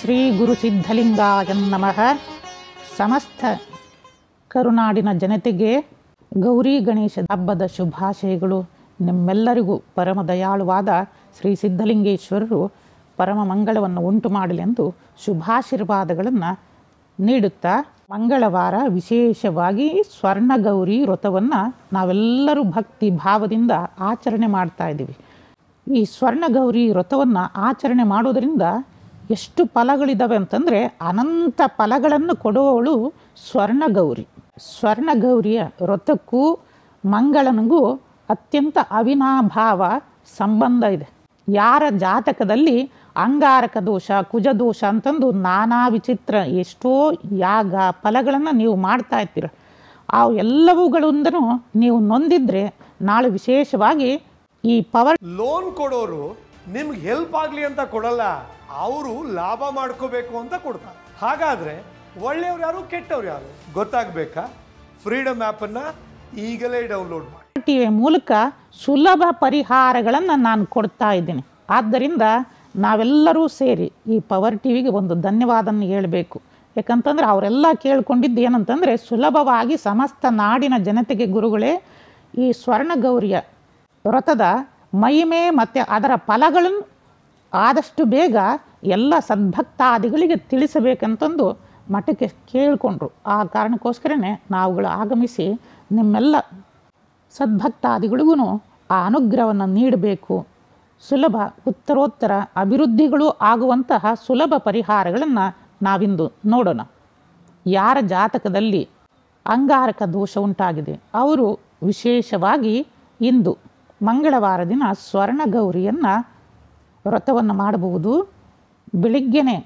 ಶ್ರೀ ಗುರು ಸಿದ್ಧಲಿಂಗ ನಮಃ ಸಮಸ್ತ ಕರುನಾಡಿನ ಜನತೆಗೆ ಗೌರಿ ಗಣೇಶ ಹಬ್ಬದ ಶುಭಾಶಯಗಳು ನಿಮ್ಮೆಲ್ಲರಿಗೂ ಪರಮ ದಯಾಳುವಾದ ಶ್ರೀ ಸಿದ್ಧಲಿಂಗೇಶ್ವರರು ಪರಮ ಮಂಗಳವನ್ನು ಉಂಟು ಮಾಡಲೆಂದು ಶುಭಾಶೀರ್ವಾದಗಳನ್ನು ನೀಡುತ್ತಾ ಮಂಗಳವಾರ ವಿಶೇಷವಾಗಿ ಸ್ವರ್ಣಗೌರಿ ವ್ರತವನ್ನು ನಾವೆಲ್ಲರೂ ಭಕ್ತಿ ಭಾವದಿಂದ ಆಚರಣೆ ಮಾಡ್ತಾ ಇದ್ದೀವಿ ಈ ಸ್ವರ್ಣಗೌರಿ ವ್ರತವನ್ನು ಆಚರಣೆ ಮಾಡೋದರಿಂದ ಎಷ್ಟು ಫಲಗಳಿದ್ದಾವೆ ಅಂತಂದರೆ ಅನಂತ ಫಲಗಳನ್ನು ಕೊಡುವವಳು ಸ್ವರ್ಣಗೌರಿ ಸ್ವರ್ಣಗೌರಿಯ ವ್ರತಕ್ಕೂ ಮಂಗಳನಿಗೂ ಅತ್ಯಂತ ಅವಿನಾಭಾವ ಸಂಬಂಧ ಇದೆ ಯಾರ ಜಾತಕದಲ್ಲಿ ಅಂಗಾರಕ ದೋಷ ಕುಜದೋಷ ಅಂತಂದು ನಾನಾ ವಿಚಿತ್ರ ಎಷ್ಟೋ ಯಾಗ ಫಲಗಳನ್ನು ನೀವು ಮಾಡ್ತಾ ಇರ್ತೀರ ಆ ಎಲ್ಲವುಗಳೊಂದನ್ನು ನೀವು ನೊಂದಿದ್ರೆ ನಾಳೆ ವಿಶೇಷವಾಗಿ ಈ ಪವರ್ ಲೋನ್ ಕೊಡೋರು ನಿಮ್ಗೆ ಹೆಲ್ಪ್ ಆಗಲಿ ಅಂತ ಕೊಡಲ್ಲ ಅವರು ಲಾಭ ಮಾಡ್ಕೋಬೇಕು ಅಂತ ಕೊಡ್ತಾರೆ ಹಾಗಾದರೆ ಒಳ್ಳೆಯವ್ರು ಯಾರು ಕೆಟ್ಟವ್ರು ಯಾರು ಗೊತ್ತಾಗಬೇಕಾ ಫ್ರೀಡಮ್ ಆ್ಯಪನ್ನು ಈಗಲೇ ಡೌನ್ಲೋಡ್ ಮಾಡಿ ವಿ ಮೂಲಕ ಸುಲಭ ಪರಿಹಾರಗಳನ್ನು ನಾನು ಕೊಡ್ತಾ ಇದ್ದೀನಿ ಆದ್ದರಿಂದ ನಾವೆಲ್ಲರೂ ಸೇರಿ ಈ ಪವರ್ ಟಿವಿಗೆ ಒಂದು ಧನ್ಯವಾದ ಹೇಳಬೇಕು ಯಾಕಂತಂದರೆ ಅವರೆಲ್ಲ ಕೇಳ್ಕೊಂಡಿದ್ದು ಏನಂತಂದರೆ ಸುಲಭವಾಗಿ ಸಮಸ್ತ ನಾಡಿನ ಜನತೆಗೆ ಗುರುಗಳೇ ಈ ಸ್ವರ್ಣಗೌರಿಯ ವ್ರತದ ಮಹಿಮೆ ಮತ್ತು ಅದರ ಫಲಗಳನ್ನು ಆದಷ್ಟು ಬೇಗ ಎಲ್ಲ ಸದ್ಭಕ್ತಾದಿಗಳಿಗೆ ತಿಳಿಸಬೇಕಂತಂದು ಮಠಕ್ಕೆ ಕೇಳಿಕೊಂಡ್ರು ಆ ಕಾರಣಕ್ಕೋಸ್ಕರನೇ ನಾವುಗಳು ಆಗಮಿಸಿ ನಿಮ್ಮೆಲ್ಲ ಸದ್ಭಕ್ತಾದಿಗಳಿಗೂ ಆ ಅನುಗ್ರಹವನ್ನು ನೀಡಬೇಕು ಸುಲಭ ಉತ್ತರೋತ್ತರ ಅಭಿವೃದ್ಧಿಗಳು ಆಗುವಂತಹ ಸುಲಭ ಪರಿಹಾರಗಳನ್ನು ನಾವಿಂದು ನೋಡೋಣ ಯಾರ ಜಾತಕದಲ್ಲಿ ಅಂಗಾರಕ ದೋಷ ಉಂಟಾಗಿದೆ ಅವರು ವಿಶೇಷವಾಗಿ ಇಂದು ಮಂಗಳವಾರ ದಿನ ಸ್ವರ್ಣಗೌರಿಯನ್ನು ವ್ರತವನ್ನು ಮಾಡಬಹುದು ಬೆಳಿಗ್ಗೆನೆ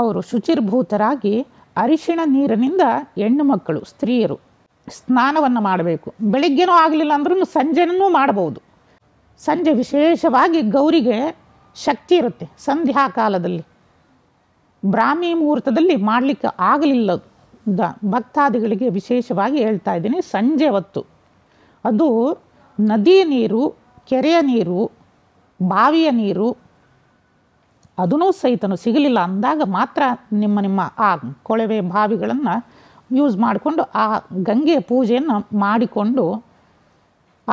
ಅವರು ಶುಚಿರ್ಭೂತರಾಗಿ ಅರಿಶಿಣ ನೀರಿನಿಂದ ಹೆಣ್ಣು ಮಕ್ಕಳು ಸ್ತ್ರೀಯರು ಸ್ನಾನವನ್ನು ಮಾಡಬೇಕು ಬೆಳಿಗ್ಗೆನೂ ಆಗಲಿಲ್ಲ ಅಂದ್ರೂ ಸಂಜೆನೂ ಮಾಡಬಹುದು ಸಂಜೆ ವಿಶೇಷವಾಗಿ ಗೌರಿಗೆ ಶಕ್ತಿ ಇರುತ್ತೆ ಸಂಧ್ಯಾ ಕಾಲದಲ್ಲಿ ಬ್ರಾಹ್ಮಿ ಮುಹೂರ್ತದಲ್ಲಿ ಮಾಡಲಿಕ್ಕೆ ಆಗಲಿಲ್ಲ ದ ಭಕ್ತಾದಿಗಳಿಗೆ ವಿಶೇಷವಾಗಿ ಹೇಳ್ತಾ ಇದ್ದೀನಿ ಸಂಜೆ ಹೊತ್ತು ಅದು ನದಿಯ ನೀರು ಕೆರೆಯ ನೀರು ಬಾವಿಯ ನೀರು ಅದೂ ಸಹಿತನು ಸಿಗಲಿಲ್ಲ ಅಂದಾಗ ಮಾತ್ರ ನಿಮ್ಮ ನಿಮ್ಮ ಆ ಕೊಳವೆ ಬಾವಿಗಳನ್ನು ಯೂಸ್ ಮಾಡಿಕೊಂಡು ಆ ಗಂಗೆಯ ಪೂಜೆಯನ್ನು ಮಾಡಿಕೊಂಡು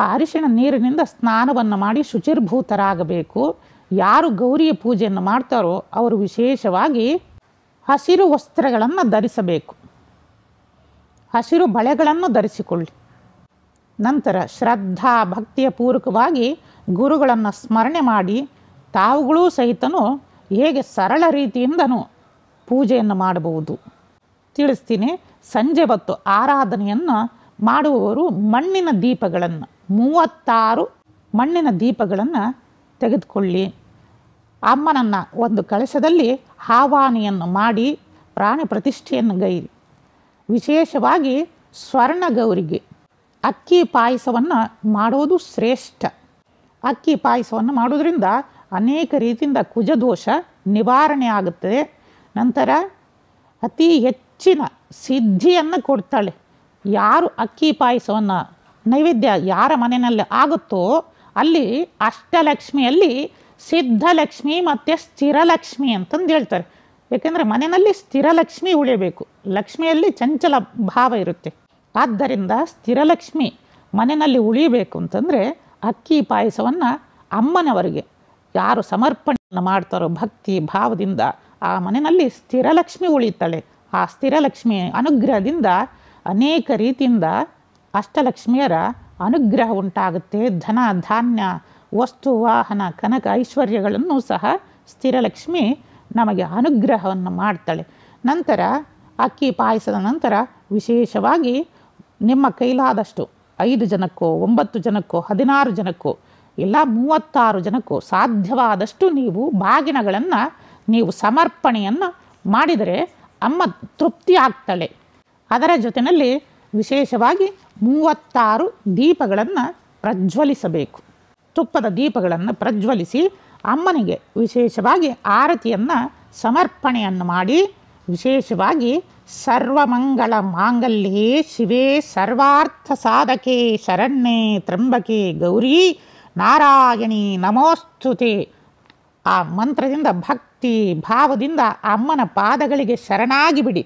ಆ ಅರಿಶಿಣ ನೀರಿನಿಂದ ಸ್ನಾನವನ್ನು ಮಾಡಿ ಶುಚಿರ್ಭೂತರಾಗಬೇಕು ಯಾರು ಗೌರಿಯ ಪೂಜೆಯನ್ನು ಮಾಡ್ತಾರೋ ಅವರು ವಿಶೇಷವಾಗಿ ಹಸಿರು ವಸ್ತ್ರಗಳನ್ನು ಧರಿಸಬೇಕು ಹಸಿರು ಬಳೆಗಳನ್ನು ಧರಿಸಿಕೊಳ್ಳಿ ನಂತರ ಶ್ರದ್ಧಾ ಭಕ್ತಿಯ ಪೂರ್ವಕವಾಗಿ ಗುರುಗಳನ್ನು ಸ್ಮರಣೆ ಮಾಡಿ ತಾವುಗಳೂ ಸಹಿತನು ಹೇಗೆ ಸರಳ ರೀತಿಯಿಂದನೂ ಪೂಜೆಯನ್ನು ಮಾಡಬಹುದು ತಿಳಿಸ್ತೀನಿ ಸಂಜೆ ಹೊತ್ತು ಆರಾಧನೆಯನ್ನು ಮಾಡುವವರು ಮಣ್ಣಿನ ದೀಪಗಳನ್ನು ಮೂವತ್ತಾರು ಮಣ್ಣಿನ ದೀಪಗಳನ್ನು ತೆಗೆದುಕೊಳ್ಳಿ ಅಮ್ಮನನ್ನು ಒಂದು ಕಳಶದಲ್ಲಿ ಹಾವಾನಿಯನ್ನು ಮಾಡಿ ಪ್ರಾಣಿ ಪ್ರತಿಷ್ಠೆಯನ್ನು ಗೈರಿ ವಿಶೇಷವಾಗಿ ಸ್ವರ್ಣಗೌರಿಗೆ ಅಕ್ಕಿ ಪಾಯಸವನ್ನು ಮಾಡೋದು ಶ್ರೇಷ್ಠ ಅಕ್ಕಿ ಪಾಯಸವನ್ನು ಮಾಡೋದರಿಂದ ಅನೇಕ ರೀತಿಯಿಂದ ಕುಜದೋಷ ನಿವಾರಣೆ ಆಗುತ್ತದೆ ನಂತರ ಅತಿ ಹೆಚ್ಚಿನ ಸಿದ್ಧಿಯನ್ನು ಕೊಡ್ತಾಳೆ ಯಾರು ಅಕ್ಕಿ ಪಾಯಸವನ್ನು ನೈವೇದ್ಯ ಯಾರ ಮನೆಯಲ್ಲಿ ಆಗುತ್ತೋ ಅಲ್ಲಿ ಅಷ್ಟಲಕ್ಷ್ಮಿಯಲ್ಲಿ ಸಿದ್ಧಲಕ್ಷ್ಮಿ ಮತ್ತು ಸ್ಥಿರಲಕ್ಷ್ಮಿ ಅಂತಂದು ಹೇಳ್ತಾರೆ ಏಕೆಂದರೆ ಮನೆಯಲ್ಲಿ ಸ್ಥಿರಲಕ್ಷ್ಮಿ ಉಳಿಯಬೇಕು ಲಕ್ಷ್ಮಿಯಲ್ಲಿ ಚಂಚಲ ಭಾವ ಇರುತ್ತೆ ಆದ್ದರಿಂದ ಸ್ಥಿರಲಕ್ಷ್ಮಿ ಮನೆಯಲ್ಲಿ ಉಳಿಯಬೇಕು ಅಂತಂದರೆ ಅಕ್ಕಿ ಪಾಯಸವನ್ನು ಅಮ್ಮನವರಿಗೆ ಯಾರು ಸಮರ್ಪಣೆಯನ್ನು ಮಾಡ್ತಾರೋ ಭಕ್ತಿ ಭಾವದಿಂದ ಆ ಮನೆಯಲ್ಲಿ ಸ್ಥಿರಲಕ್ಷ್ಮಿ ಉಳಿತಾಳೆ ಆ ಸ್ಥಿರಲಕ್ಷ್ಮಿ ಅನುಗ್ರಹದಿಂದ ಅನೇಕ ರೀತಿಯಿಂದ ಅಷ್ಟಲಕ್ಷ್ಮಿಯರ ಅನುಗ್ರಹ ಉಂಟಾಗುತ್ತೆ ಧನ ಧಾನ್ಯ ವಸ್ತು ವಾಹನ ಕನಕ ಐಶ್ವರ್ಯಗಳನ್ನು ಸಹ ಸ್ಥಿರಲಕ್ಷ್ಮಿ ನಮಗೆ ಅನುಗ್ರಹವನ್ನು ಮಾಡ್ತಾಳೆ ನಂತರ ಅಕ್ಕಿ ಪಾಯಸದ ನಂತರ ವಿಶೇಷವಾಗಿ ನಿಮ್ಮ ಕೈಲಾದಷ್ಟು ಐದು ಜನಕ್ಕೋ ಒಂಬತ್ತು ಜನಕ್ಕೋ ಹದಿನಾರು ಜನಕ್ಕೋ ಇಲ್ಲ ಮೂವತ್ತಾರು ಜನಕ್ಕೂ ಸಾಧ್ಯವಾದಷ್ಟು ನೀವು ಬಾಗಿನಗಳನ್ನು ನೀವು ಸಮರ್ಪಣೆಯನ್ನು ಮಾಡಿದರೆ ಅಮ್ಮ ತೃಪ್ತಿ ಆಗ್ತಾಳೆ ಅದರ ಜೊತೆಯಲ್ಲಿ ವಿಶೇಷವಾಗಿ ಮೂವತ್ತಾರು ದೀಪಗಳನ್ನು ಪ್ರಜ್ವಲಿಸಬೇಕು ತುಪ್ಪದ ದೀಪಗಳನ್ನು ಪ್ರಜ್ವಲಿಸಿ ಅಮ್ಮನಿಗೆ ವಿಶೇಷವಾಗಿ ಆರತಿಯನ್ನು ಸಮರ್ಪಣೆಯನ್ನು ಮಾಡಿ ವಿಶೇಷವಾಗಿ ಸರ್ವಮಂಗಳ ಮಾಂಗಲ್ಯೇ ಶಿವೇ ಸರ್ವಾರ್ಥ ಸಾಧಕೆ ಶರಣ್ಯೇ ತ್ರಂಬಕೆ ಗೌರಿ ನಾರಾಯಣಿ ನಮೋಸ್ತುತಿ ಆ ಮಂತ್ರದಿಂದ ಭಕ್ತಿ ಭಾವದಿಂದ ಆ ಅಮ್ಮನ ಪಾದಗಳಿಗೆ ಶರಣಾಗಿ ಬಿಡಿ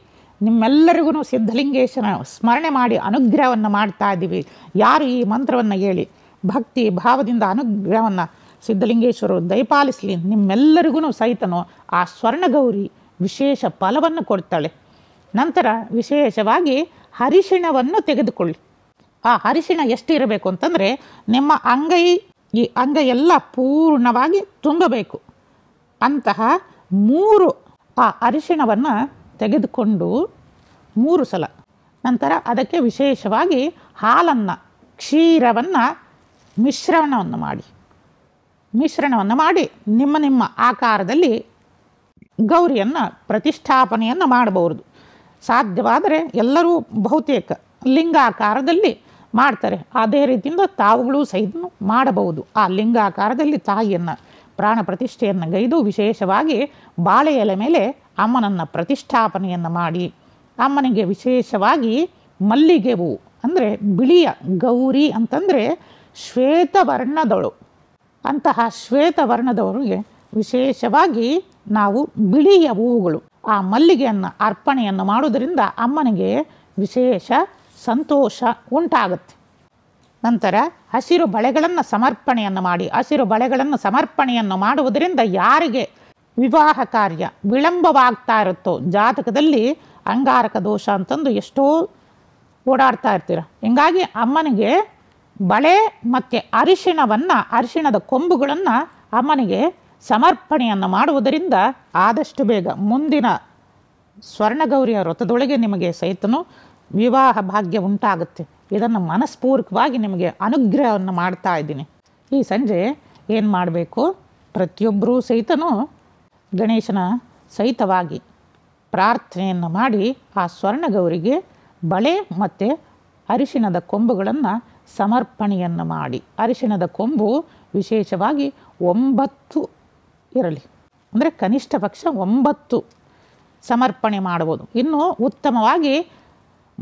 ನಿಮ್ಮೆಲ್ಲರಿಗೂ ಸಿದ್ಧಲಿಂಗೇಶನ ಸ್ಮರಣೆ ಮಾಡಿ ಅನುಗ್ರಹವನ್ನು ಮಾಡ್ತಾ ಇದ್ದೀವಿ ಯಾರು ಈ ಮಂತ್ರವನ್ನು ಹೇಳಿ ಭಕ್ತಿ ಭಾವದಿಂದ ಅನುಗ್ರಹವನ್ನು ಸಿದ್ಧಲಿಂಗೇಶ್ವರರು ದಯಪಾಲಿಸಲಿ ನಿಮ್ಮೆಲ್ಲರಿಗೂ ಸಹಿತನು ಆ ಸ್ವರ್ಣಗೌರಿ ವಿಶೇಷ ಫಲವನ್ನು ಕೊಡ್ತಾಳೆ ನಂತರ ವಿಶೇಷವಾಗಿ ಹರಿಶಿಣವನ್ನು ತೆಗೆದುಕೊಳ್ಳಿ ಆ ಹರಿಶಿಣ ಎಷ್ಟಿರಬೇಕು ಇರಬೇಕು ಅಂತಂದರೆ ನಿಮ್ಮ ಅಂಗೈ ಈ ಅಂದರೆ ಎಲ್ಲ ಪೂರ್ಣವಾಗಿ ತುಂಬಬೇಕು ಅಂತಹ ಮೂರು ಆ ಅರಿಶಿಣವನ್ನು ತೆಗೆದುಕೊಂಡು ಮೂರು ಸಲ ನಂತರ ಅದಕ್ಕೆ ವಿಶೇಷವಾಗಿ ಹಾಲನ್ನು ಕ್ಷೀರವನ್ನು ಮಿಶ್ರಣವನ್ನು ಮಾಡಿ ಮಿಶ್ರಣವನ್ನು ಮಾಡಿ ನಿಮ್ಮ ನಿಮ್ಮ ಆಕಾರದಲ್ಲಿ ಗೌರಿಯನ್ನು ಪ್ರತಿಷ್ಠಾಪನೆಯನ್ನು ಮಾಡಬಹುದು ಸಾಧ್ಯವಾದರೆ ಎಲ್ಲರೂ ಬಹುತೇಕ ಲಿಂಗಾಕಾರದಲ್ಲಿ ಮಾಡ್ತಾರೆ ಅದೇ ರೀತಿಯಿಂದ ತಾವುಗಳು ಸಹಿತ ಮಾಡಬಹುದು ಆ ಲಿಂಗಾಕಾರದಲ್ಲಿ ತಾಯಿಯನ್ನು ಪ್ರಾಣ ಪ್ರತಿಷ್ಠೆಯನ್ನು ಗೈದು ವಿಶೇಷವಾಗಿ ಬಾಳೆ ಎಲೆ ಮೇಲೆ ಅಮ್ಮನನ್ನು ಪ್ರತಿಷ್ಠಾಪನೆಯನ್ನು ಮಾಡಿ ಅಮ್ಮನಿಗೆ ವಿಶೇಷವಾಗಿ ಮಲ್ಲಿಗೆ ಹೂವು ಅಂದರೆ ಬಿಳಿಯ ಗೌರಿ ಅಂತಂದರೆ ಶ್ವೇತವರ್ಣದಳು ಅಂತಹ ಶ್ವೇತವರ್ಣದವರಿಗೆ ವಿಶೇಷವಾಗಿ ನಾವು ಬಿಳಿಯ ಹೂವುಗಳು ಆ ಮಲ್ಲಿಗೆಯನ್ನು ಅರ್ಪಣೆಯನ್ನು ಮಾಡುವುದರಿಂದ ಅಮ್ಮನಿಗೆ ವಿಶೇಷ ಸಂತೋಷ ಉಂಟಾಗುತ್ತೆ ನಂತರ ಹಸಿರು ಬಳೆಗಳನ್ನು ಸಮರ್ಪಣೆಯನ್ನು ಮಾಡಿ ಹಸಿರು ಬಳೆಗಳನ್ನು ಸಮರ್ಪಣೆಯನ್ನು ಮಾಡುವುದರಿಂದ ಯಾರಿಗೆ ವಿವಾಹ ಕಾರ್ಯ ವಿಳಂಬವಾಗ್ತಾ ಇರುತ್ತೋ ಜಾತಕದಲ್ಲಿ ಅಂಗಾರಕ ದೋಷ ಅಂತಂದು ಎಷ್ಟೋ ಓಡಾಡ್ತಾ ಇರ್ತೀರ ಹಿಂಗಾಗಿ ಅಮ್ಮನಿಗೆ ಬಳೆ ಮತ್ತು ಅರಿಶಿಣವನ್ನು ಅರಿಶಿಣದ ಕೊಂಬುಗಳನ್ನು ಅಮ್ಮನಿಗೆ ಸಮರ್ಪಣೆಯನ್ನು ಮಾಡುವುದರಿಂದ ಆದಷ್ಟು ಬೇಗ ಮುಂದಿನ ಸ್ವರ್ಣಗೌರಿಯ ವ್ರತದೊಳಗೆ ನಿಮಗೆ ಸಹಿತನು ವಿವಾಹ ಭಾಗ್ಯ ಉಂಟಾಗುತ್ತೆ ಇದನ್ನು ಮನಸ್ಪೂರ್ವಕವಾಗಿ ನಿಮಗೆ ಅನುಗ್ರಹವನ್ನು ಮಾಡ್ತಾ ಇದ್ದೀನಿ ಈ ಸಂಜೆ ಏನು ಮಾಡಬೇಕು ಪ್ರತಿಯೊಬ್ಬರೂ ಸಹಿತನೂ ಗಣೇಶನ ಸಹಿತವಾಗಿ ಪ್ರಾರ್ಥನೆಯನ್ನು ಮಾಡಿ ಆ ಸ್ವರ್ಣಗೌರಿಗೆ ಬಳೆ ಮತ್ತು ಅರಿಶಿಣದ ಕೊಂಬುಗಳನ್ನು ಸಮರ್ಪಣೆಯನ್ನು ಮಾಡಿ ಅರಿಶಿಣದ ಕೊಂಬು ವಿಶೇಷವಾಗಿ ಒಂಬತ್ತು ಇರಲಿ ಅಂದರೆ ಕನಿಷ್ಠ ಪಕ್ಷ ಒಂಬತ್ತು ಸಮರ್ಪಣೆ ಮಾಡ್ಬೋದು ಇನ್ನು ಉತ್ತಮವಾಗಿ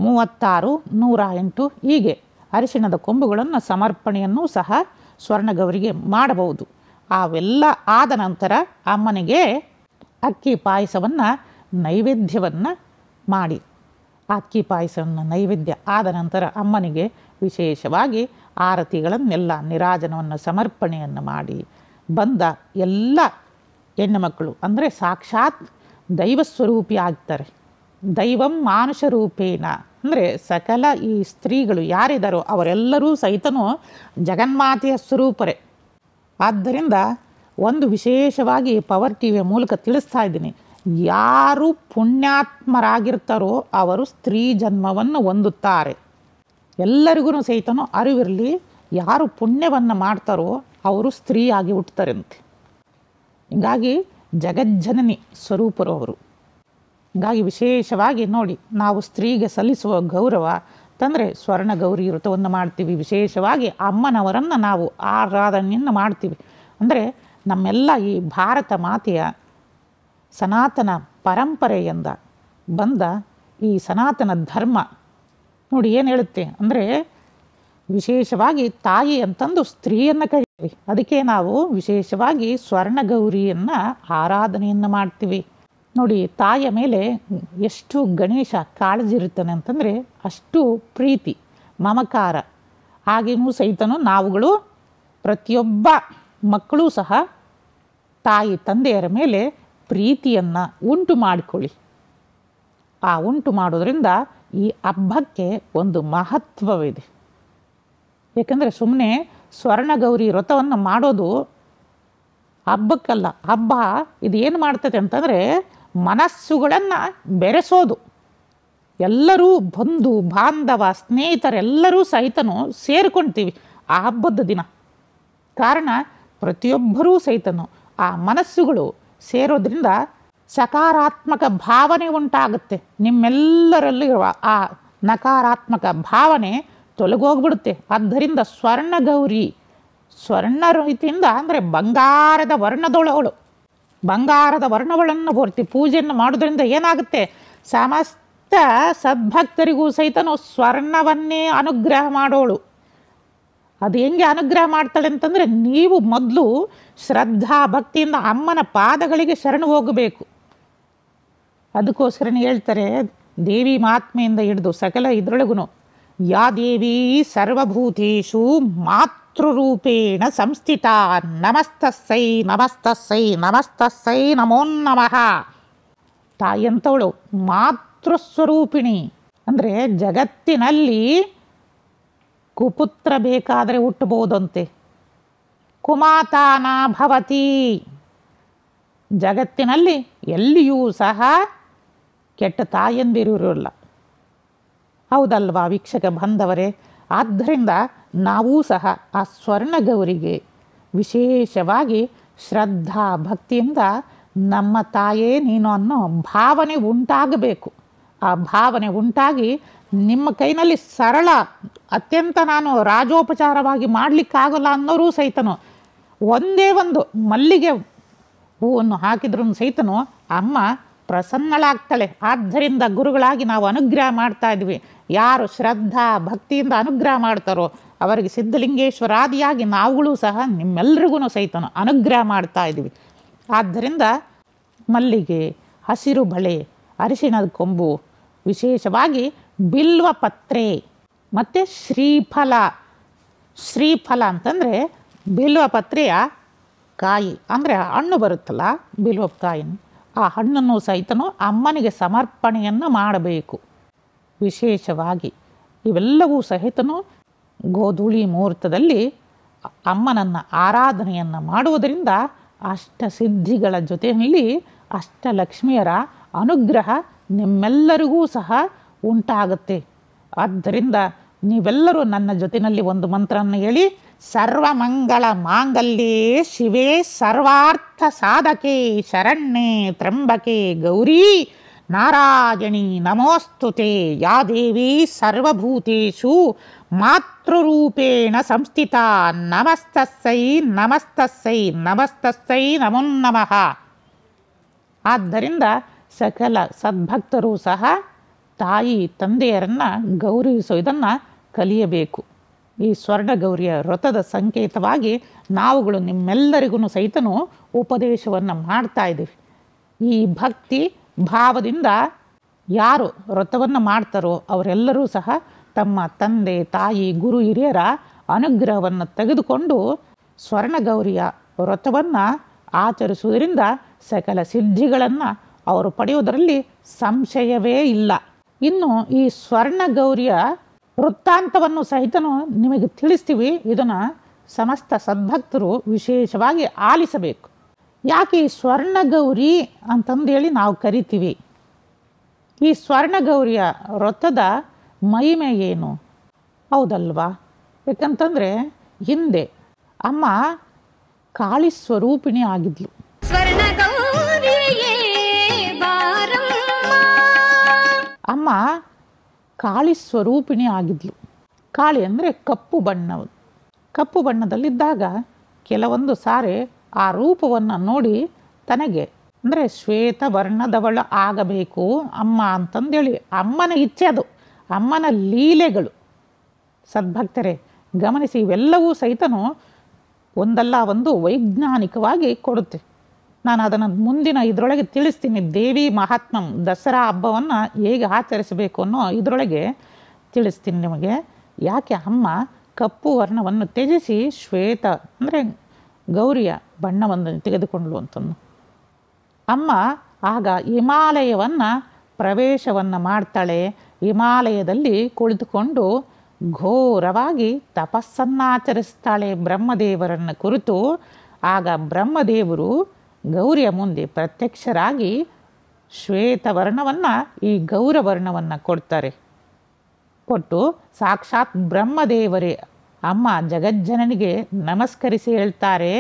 ಮೂವತ್ತಾರು ನೂರ ಎಂಟು ಹೀಗೆ ಅರಿಶಿಣದ ಕೊಂಬುಗಳನ್ನು ಸಮರ್ಪಣೆಯನ್ನು ಸಹ ಸ್ವರ್ಣಗೌರಿಗೆ ಮಾಡಬಹುದು ಅವೆಲ್ಲ ಆದ ನಂತರ ಅಮ್ಮನಿಗೆ ಅಕ್ಕಿ ಪಾಯಸವನ್ನು ನೈವೇದ್ಯವನ್ನು ಮಾಡಿ ಅಕ್ಕಿ ಪಾಯಸವನ್ನು ನೈವೇದ್ಯ ಆದ ನಂತರ ಅಮ್ಮನಿಗೆ ವಿಶೇಷವಾಗಿ ಆರತಿಗಳನ್ನೆಲ್ಲ ನಿರಾಜನವನ್ನು ಸಮರ್ಪಣೆಯನ್ನು ಮಾಡಿ ಬಂದ ಎಲ್ಲ ಹೆಣ್ಣು ಮಕ್ಕಳು ಅಂದರೆ ಸಾಕ್ಷಾತ್ ದೈವಸ್ವರೂಪಿ ಆಗ್ತಾರೆ ದೈವಂ ಮಾನುಷರೂಪೇಣ ಅಂದರೆ ಸಕಲ ಈ ಸ್ತ್ರೀಗಳು ಯಾರಿದ್ದಾರೋ ಅವರೆಲ್ಲರೂ ಸಹಿತನೂ ಜಗನ್ಮಾತೆಯ ಸ್ವರೂಪರೇ ಆದ್ದರಿಂದ ಒಂದು ವಿಶೇಷವಾಗಿ ಪವರ್ ಟಿ ವಿಯ ಮೂಲಕ ತಿಳಿಸ್ತಾ ಇದ್ದೀನಿ ಯಾರು ಪುಣ್ಯಾತ್ಮರಾಗಿರ್ತಾರೋ ಅವರು ಸ್ತ್ರೀ ಜನ್ಮವನ್ನು ಹೊಂದುತ್ತಾರೆ ಎಲ್ಲರಿಗೂ ಸಹಿತನೂ ಅರಿವಿರಲಿ ಯಾರು ಪುಣ್ಯವನ್ನು ಮಾಡ್ತಾರೋ ಅವರು ಸ್ತ್ರೀಯಾಗಿ ಹುಟ್ಟುತ್ತಾರಂತೆ ಹೀಗಾಗಿ ಜಗಜ್ಜನನಿ ಸ್ವರೂಪರು ಅವರು ಹಾಗಾಗಿ ವಿಶೇಷವಾಗಿ ನೋಡಿ ನಾವು ಸ್ತ್ರೀಗೆ ಸಲ್ಲಿಸುವ ಗೌರವ ತಂದರೆ ಸ್ವರ್ಣ ಗೌರಿ ವ್ರತವನ್ನು ಮಾಡ್ತೀವಿ ವಿಶೇಷವಾಗಿ ಅಮ್ಮನವರನ್ನು ನಾವು ಆರಾಧನೆಯನ್ನು ಮಾಡ್ತೀವಿ ಅಂದರೆ ನಮ್ಮೆಲ್ಲ ಈ ಭಾರತ ಮಾತೆಯ ಸನಾತನ ಪರಂಪರೆಯಿಂದ ಬಂದ ಈ ಸನಾತನ ಧರ್ಮ ನೋಡಿ ಏನು ಹೇಳುತ್ತೆ ಅಂದರೆ ವಿಶೇಷವಾಗಿ ತಾಯಿ ಅಂತಂದು ಸ್ತ್ರೀಯನ್ನು ಕರಿತೀವಿ ಅದಕ್ಕೆ ನಾವು ವಿಶೇಷವಾಗಿ ಗೌರಿಯನ್ನು ಆರಾಧನೆಯನ್ನು ಮಾಡ್ತೀವಿ ನೋಡಿ ತಾಯಿಯ ಮೇಲೆ ಎಷ್ಟು ಗಣೇಶ ಕಾಳಜಿ ಇರುತ್ತಾನೆ ಅಂತಂದರೆ ಅಷ್ಟು ಪ್ರೀತಿ ಮಮಕಾರ ಹಾಗೇನೂ ಸಹಿತನೂ ನಾವುಗಳು ಪ್ರತಿಯೊಬ್ಬ ಮಕ್ಕಳು ಸಹ ತಾಯಿ ತಂದೆಯರ ಮೇಲೆ ಪ್ರೀತಿಯನ್ನು ಉಂಟು ಮಾಡಿಕೊಳ್ಳಿ ಆ ಉಂಟು ಮಾಡೋದ್ರಿಂದ ಈ ಹಬ್ಬಕ್ಕೆ ಒಂದು ಮಹತ್ವವಿದೆ ಏಕೆಂದರೆ ಸುಮ್ಮನೆ ಸ್ವರ್ಣಗೌರಿ ವ್ರತವನ್ನು ಮಾಡೋದು ಹಬ್ಬಕ್ಕಲ್ಲ ಹಬ್ಬ ಇದು ಏನು ಮಾಡ್ತದೆ ಅಂತಂದರೆ ಮನಸ್ಸುಗಳನ್ನು ಬೆರೆಸೋದು ಎಲ್ಲರೂ ಬಂಧು ಬಾಂಧವ ಸ್ನೇಹಿತರೆಲ್ಲರೂ ಸಹಿತನೂ ಸೇರಿಕೊಳ್ತೀವಿ ಆ ಹಬ್ಬದ ದಿನ ಕಾರಣ ಪ್ರತಿಯೊಬ್ಬರೂ ಸಹಿತನು ಆ ಮನಸ್ಸುಗಳು ಸೇರೋದ್ರಿಂದ ಸಕಾರಾತ್ಮಕ ಭಾವನೆ ಉಂಟಾಗುತ್ತೆ ನಿಮ್ಮೆಲ್ಲರಲ್ಲಿರುವ ಆ ನಕಾರಾತ್ಮಕ ಭಾವನೆ ತೊಲಗೋಗ್ಬಿಡುತ್ತೆ ಆದ್ದರಿಂದ ಗೌರಿ ಸ್ವರ್ಣ ರೀತಿಯಿಂದ ಅಂದರೆ ಬಂಗಾರದ ವರ್ಣದೊಳಗಳು ಬಂಗಾರದ ವರ್ಣಗಳನ್ನು ಹೊರತಿ ಪೂಜೆಯನ್ನು ಮಾಡೋದ್ರಿಂದ ಏನಾಗುತ್ತೆ ಸಮಸ್ತ ಸದ್ಭಕ್ತರಿಗೂ ಸಹಿತನು ಸ್ವರ್ಣವನ್ನೇ ಅನುಗ್ರಹ ಮಾಡೋಳು ಅದು ಹೆಂಗೆ ಅನುಗ್ರಹ ಮಾಡ್ತಾಳೆ ಅಂತಂದರೆ ನೀವು ಮೊದಲು ಶ್ರದ್ಧಾ ಭಕ್ತಿಯಿಂದ ಅಮ್ಮನ ಪಾದಗಳಿಗೆ ಶರಣು ಹೋಗಬೇಕು ಅದಕ್ಕೋಸ್ಕರನೇ ಹೇಳ್ತಾರೆ ದೇವಿ ಮಹಾತ್ಮೆಯಿಂದ ಹಿಡಿದು ಸಕಲ ಇದರೊಳಗೂ ಯಾ ದೇವಿ ಸರ್ವಭೂತೇಷು ಮಾತೃರೂಪೇಣ ಸಂಸ್ಥಿತಾ ನಮಸ್ತಸ್ಸೈ ನಮಸ್ತಸ್ಸೈ ನಮಸ್ತಸ್ಸೈ ನಮೋ ನಮಃ ತಾಯಿಯಂಥವಳು ಮಾತೃಸ್ವರೂಪಿಣಿ ಅಂದರೆ ಜಗತ್ತಿನಲ್ಲಿ ಕುಪುತ್ರ ಬೇಕಾದರೆ ಹುಟ್ಟಬಹುದಂತೆ ಕುಮಾತಾನ ಭವತಿ ಜಗತ್ತಿನಲ್ಲಿ ಎಲ್ಲಿಯೂ ಸಹ ಕೆಟ್ಟ ತಾಯಂದಿರಿರಲ್ಲ ಹೌದಲ್ವಾ ವೀಕ್ಷಕ ಬಂದವರೇ ಆದ್ದರಿಂದ ನಾವೂ ಸಹ ಆ ಸ್ವರ್ಣಗೌರಿಗೆ ವಿಶೇಷವಾಗಿ ಶ್ರದ್ಧಾ ಭಕ್ತಿಯಿಂದ ನಮ್ಮ ತಾಯೇ ನೀನು ಅನ್ನೋ ಭಾವನೆ ಉಂಟಾಗಬೇಕು ಆ ಭಾವನೆ ಉಂಟಾಗಿ ನಿಮ್ಮ ಕೈನಲ್ಲಿ ಸರಳ ಅತ್ಯಂತ ನಾನು ರಾಜೋಪಚಾರವಾಗಿ ಮಾಡಲಿಕ್ಕಾಗಲ್ಲ ಅನ್ನೋರೂ ಸಹಿತನು ಒಂದೇ ಒಂದು ಮಲ್ಲಿಗೆ ಹೂವನ್ನು ಹಾಕಿದ್ರೂ ಸಹಿತನು ಅಮ್ಮ ಪ್ರಸನ್ನಳಾಗ್ತಾಳೆ ಆದ್ದರಿಂದ ಗುರುಗಳಾಗಿ ನಾವು ಅನುಗ್ರಹ ಮಾಡ್ತಾ ಇದ್ವಿ ಯಾರು ಶ್ರದ್ಧಾ ಭಕ್ತಿಯಿಂದ ಅನುಗ್ರಹ ಮಾಡ್ತಾರೋ ಅವರಿಗೆ ಸಿದ್ಧಲಿಂಗೇಶ್ವರಾದಿಯಾಗಿ ನಾವುಗಳು ಸಹ ನಿಮ್ಮೆಲ್ರಿಗೂ ಸಹಿತನು ಅನುಗ್ರಹ ಮಾಡ್ತಾ ಇದ್ದೀವಿ ಆದ್ದರಿಂದ ಮಲ್ಲಿಗೆ ಹಸಿರು ಬಳೆ ಅರಿಶಿಣದ ಕೊಂಬು ವಿಶೇಷವಾಗಿ ಬಿಲ್ವ ಪತ್ರೆ ಮತ್ತು ಶ್ರೀಫಲ ಶ್ರೀಫಲ ಅಂತಂದರೆ ಬಿಲ್ವ ಪತ್ರೆಯ ಕಾಯಿ ಅಂದರೆ ಹಣ್ಣು ಬರುತ್ತಲ್ಲ ಬಿಲ್ವ ಕಾಯಿನ ಆ ಹಣ್ಣನ್ನು ಸಹಿತನು ಅಮ್ಮನಿಗೆ ಸಮರ್ಪಣೆಯನ್ನು ಮಾಡಬೇಕು ವಿಶೇಷವಾಗಿ ಇವೆಲ್ಲವೂ ಸಹಿತನು ಗೋಧೂಳಿ ಮುಹೂರ್ತದಲ್ಲಿ ಅಮ್ಮನನ್ನು ಆರಾಧನೆಯನ್ನು ಮಾಡುವುದರಿಂದ ಅಷ್ಟ ಸಿದ್ಧಿಗಳ ಜೊತೆಯಲ್ಲಿ ಅಷ್ಟಲಕ್ಷ್ಮಿಯರ ಅನುಗ್ರಹ ನಿಮ್ಮೆಲ್ಲರಿಗೂ ಸಹ ಉಂಟಾಗುತ್ತೆ ಆದ್ದರಿಂದ ನೀವೆಲ್ಲರೂ ನನ್ನ ಜೊತೆಯಲ್ಲಿ ಒಂದು ಮಂತ್ರವನ್ನು ಹೇಳಿ ಸರ್ವಮಂಗಳ ಮಾಂಗಲ್ಯೇ ಶಿವೇ ಸರ್ವಾರ್ಥ ಸಾಧಕೆ ಶರಣ್ಯೆ ತ್ರಂಬಕೆ ಗೌರಿ ನಾರಾಯಣಿ ನಮೋಸ್ತುತೆ ಯಾ ದೇವಿ ಸರ್ವಭೂತು ಮಾತೃರೂಪೇಣ ಸಂಸ್ಥಿತ ನಮಸ್ತಸ್ಸೈ ನಮಸ್ತಸ್ಸೈ ನಮಸ್ತಸ್ಸೈ ನಮೋ ನಮಃ ಆದ್ದರಿಂದ ಸಕಲ ಸದ್ಭಕ್ತರು ಸಹ ತಾಯಿ ತಂದೆಯರನ್ನು ಇದನ್ನು ಕಲಿಯಬೇಕು ಈ ಸ್ವರ್ಣ ಗೌರಿಯ ವ್ರತದ ಸಂಕೇತವಾಗಿ ನಾವುಗಳು ನಿಮ್ಮೆಲ್ಲರಿಗೂ ಸಹಿತನೂ ಉಪದೇಶವನ್ನು ಮಾಡ್ತಾ ಇದ್ದೀವಿ ಈ ಭಕ್ತಿ ಭಾವದಿಂದ ಯಾರು ವ್ರತವನ್ನು ಮಾಡ್ತಾರೋ ಅವರೆಲ್ಲರೂ ಸಹ ತಮ್ಮ ತಂದೆ ತಾಯಿ ಗುರು ಹಿರಿಯರ ಅನುಗ್ರಹವನ್ನು ತೆಗೆದುಕೊಂಡು ಸ್ವರ್ಣಗೌರಿಯ ವ್ರತವನ್ನು ಆಚರಿಸುವುದರಿಂದ ಸಕಲ ಸಿದ್ಧಿಗಳನ್ನು ಅವರು ಪಡೆಯೋದರಲ್ಲಿ ಸಂಶಯವೇ ಇಲ್ಲ ಇನ್ನು ಈ ಸ್ವರ್ಣಗೌರಿಯ ವೃತ್ತಾಂತವನ್ನು ಸಹಿತನೂ ನಿಮಗೆ ತಿಳಿಸ್ತೀವಿ ಇದನ್ನು ಸಮಸ್ತ ಸದ್ಭಕ್ತರು ವಿಶೇಷವಾಗಿ ಆಲಿಸಬೇಕು ಯಾಕೆ ಈ ಸ್ವರ್ಣಗೌರಿ ಅಂತಂದೇಳಿ ನಾವು ಕರಿತೀವಿ ಈ ಸ್ವರ್ಣಗೌರಿಯ ವ್ರತದ ಮಹಿಮೆ ಏನು ಹೌದಲ್ವಾ ಯಾಕಂತಂದರೆ ಹಿಂದೆ ಅಮ್ಮ ಕಾಳಿ ಸ್ವರೂಪಿಣಿ ಆಗಿದ್ಲು ಅಮ್ಮ ಕಾಳಿ ಸ್ವರೂಪಿಣಿ ಆಗಿದ್ಲು ಕಾಳಿ ಅಂದರೆ ಕಪ್ಪು ಬಣ್ಣವು ಕಪ್ಪು ಬಣ್ಣದಲ್ಲಿದ್ದಾಗ ಕೆಲವೊಂದು ಸಾರಿ ಆ ರೂಪವನ್ನು ನೋಡಿ ತನಗೆ ಅಂದರೆ ಶ್ವೇತ ವರ್ಣದವಳ ಆಗಬೇಕು ಅಮ್ಮ ಅಂತಂದೇಳಿ ಅಮ್ಮನ ಇಚ್ಛೆ ಅದು ಅಮ್ಮನ ಲೀಲೆಗಳು ಸದ್ಭಕ್ತರೇ ಗಮನಿಸಿ ಇವೆಲ್ಲವೂ ಸಹಿತನು ಒಂದಲ್ಲ ಒಂದು ವೈಜ್ಞಾನಿಕವಾಗಿ ಕೊಡುತ್ತೆ ನಾನು ಅದನ್ನು ಮುಂದಿನ ಇದರೊಳಗೆ ತಿಳಿಸ್ತೀನಿ ದೇವಿ ಮಹಾತ್ಮಂ ದಸರಾ ಹಬ್ಬವನ್ನು ಹೇಗೆ ಆಚರಿಸಬೇಕು ಅನ್ನೋ ಇದರೊಳಗೆ ತಿಳಿಸ್ತೀನಿ ನಿಮಗೆ ಯಾಕೆ ಅಮ್ಮ ಕಪ್ಪು ವರ್ಣವನ್ನು ತ್ಯಜಿಸಿ ಶ್ವೇತ ಅಂದರೆ ಗೌರಿಯ ಬಣ್ಣವನ್ನು ತೆಗೆದುಕೊಂಡಳು ಅಂತಂದು ಅಮ್ಮ ಆಗ ಹಿಮಾಲಯವನ್ನು ಪ್ರವೇಶವನ್ನು ಮಾಡ್ತಾಳೆ ಹಿಮಾಲಯದಲ್ಲಿ ಕುಳಿತುಕೊಂಡು ಘೋರವಾಗಿ ತಪಸ್ಸನ್ನಾಚರಿಸ್ತಾಳೆ ಬ್ರಹ್ಮದೇವರನ್ನು ಕುರಿತು ಆಗ ಬ್ರಹ್ಮದೇವರು ಗೌರಿಯ ಮುಂದೆ ಪ್ರತ್ಯಕ್ಷರಾಗಿ ಶ್ವೇತವರ್ಣವನ್ನು ಈ ಗೌರವರ್ಣವನ್ನು ಕೊಡ್ತಾರೆ ಕೊಟ್ಟು ಸಾಕ್ಷಾತ್ ಬ್ರಹ್ಮದೇವರೇ ಅಮ್ಮ ಜಗಜ್ಜನನಿಗೆ ನಮಸ್ಕರಿಸಿ ಹೇಳ್ತಾರೆ